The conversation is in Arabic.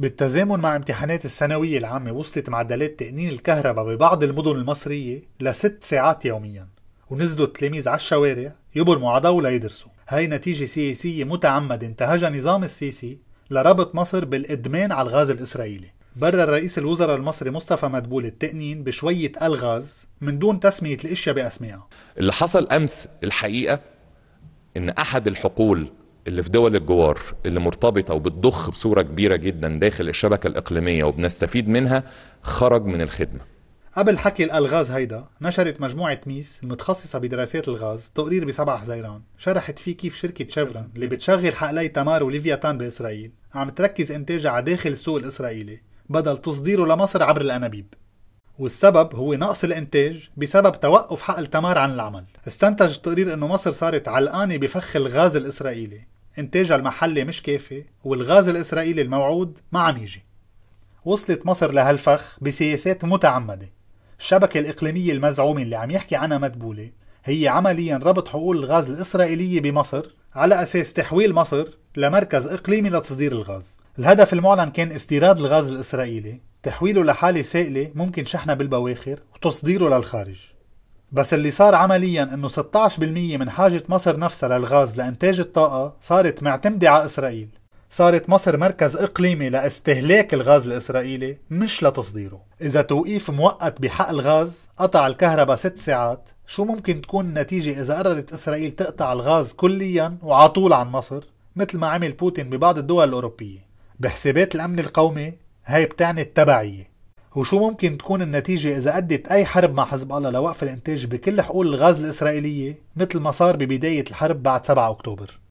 بالتزامن مع امتحانات الثانوية العامة وصلت معدلات تأنين الكهرباء ببعض المدن المصرية لست ساعات يوميا ونزلوا التلاميذ على الشوارع يبرموا عضو ليدرسوا هاي نتيجة سياسية متعمدة انتهجها نظام السيسي لربط مصر بالإدمان على الغاز الإسرائيلي برر رئيس الوزراء المصري مصطفى مدبول التأنين بشوية الغاز من دون تسمية الأشياء بأسمائها اللي حصل أمس الحقيقة إن أحد الحقول اللي في دول الجوار اللي مرتبطة وبتضخ بصورة كبيرة جدا داخل الشبكة الإقليمية وبنستفيد منها خرج من الخدمة قبل حكي الألغاز هيدا نشرت مجموعة ميس المتخصصة بدراسات الغاز تقرير بسبعة حزيران شرحت فيه كيف شركة شيفرون اللي بتشغل حقلي تمار وليفياتان بإسرائيل عم تركز إنتاجها على داخل السوق الإسرائيلي بدل تصديره لمصر عبر الأنابيب والسبب هو نقص الانتاج بسبب توقف حقل تمار عن العمل استنتج التقرير انه مصر صارت علقانه بفخ الغاز الاسرائيلي انتاجها المحلي مش كافي والغاز الاسرائيلي الموعود ما عم يجي وصلت مصر لهالفخ بسياسات متعمده الشبكه الاقليميه المزعومه اللي عم يحكي عنها مدبوله هي عمليا ربط حقول الغاز الاسرائيليه بمصر على اساس تحويل مصر لمركز اقليمي لتصدير الغاز الهدف المعلن كان استيراد الغاز الاسرائيلي تحويله لحالة سائلة ممكن شحنها بالبواخر وتصديره للخارج بس اللي صار عمليا انه 16% من حاجة مصر نفسها للغاز لانتاج الطاقة صارت معتمدة على اسرائيل صارت مصر مركز إقليمي لاستهلاك الغاز الإسرائيلي مش لتصديره إذا توقيف مؤقت بحق الغاز قطع الكهرباء ست ساعات شو ممكن تكون النتيجة إذا قررت إسرائيل تقطع الغاز كليا وعطول عن مصر مثل ما عمل بوتين ببعض الدول الأوروبية بحسابات الأمن القومي هاي بتعني التبعية وشو ممكن تكون النتيجة إذا أدت أي حرب مع حزب الله لوقف الإنتاج بكل حقول الغاز الإسرائيلية مثل ما صار ببداية الحرب بعد 7 أكتوبر